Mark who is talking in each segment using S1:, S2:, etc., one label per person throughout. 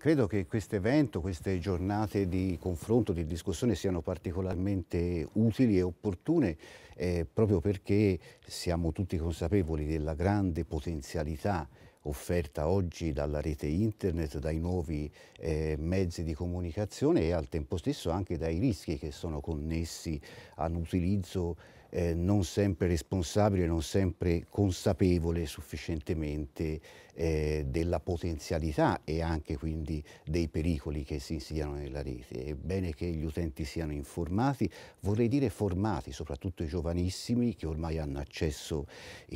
S1: Credo che questo evento, queste giornate di confronto, di discussione siano particolarmente utili e opportune eh, proprio perché siamo tutti consapevoli della grande potenzialità offerta oggi dalla rete internet, dai nuovi eh, mezzi di comunicazione e al tempo stesso anche dai rischi che sono connessi all'utilizzo eh, non sempre responsabile, non sempre consapevole sufficientemente eh, della potenzialità e anche quindi dei pericoli che si insidiano nella rete. È bene che gli utenti siano informati, vorrei dire formati, soprattutto i giovanissimi che ormai hanno accesso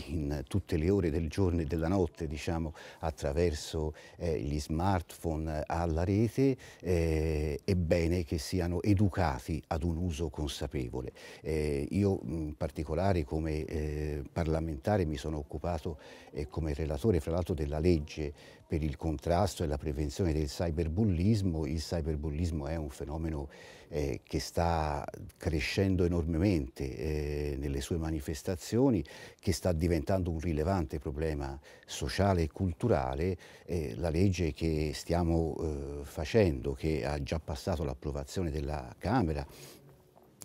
S1: in tutte le ore del giorno e della notte, diciamo, attraverso eh, gli smartphone eh, alla rete, eh, è bene che siano educati ad un uso consapevole. Eh, io in particolare come eh, parlamentare mi sono occupato eh, come relatore fra l'altro della legge per il contrasto e la prevenzione del cyberbullismo. Il cyberbullismo è un fenomeno eh, che sta crescendo enormemente eh, nelle sue manifestazioni, che sta diventando un rilevante problema sociale e culturale. Eh, la legge che stiamo eh, facendo, che ha già passato l'approvazione della Camera,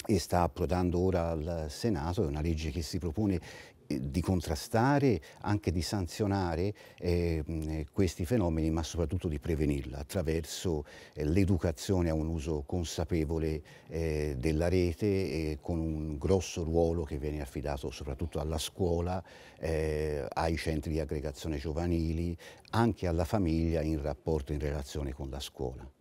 S1: e sta approdando ora al Senato, è una legge che si propone eh, di contrastare, anche di sanzionare ehm, eh, questi fenomeni, ma soprattutto di prevenirla attraverso eh, l'educazione a un uso consapevole eh, della rete, e con un grosso ruolo che viene affidato soprattutto alla scuola, eh, ai centri di aggregazione giovanili, anche alla famiglia in rapporto, in relazione con la scuola.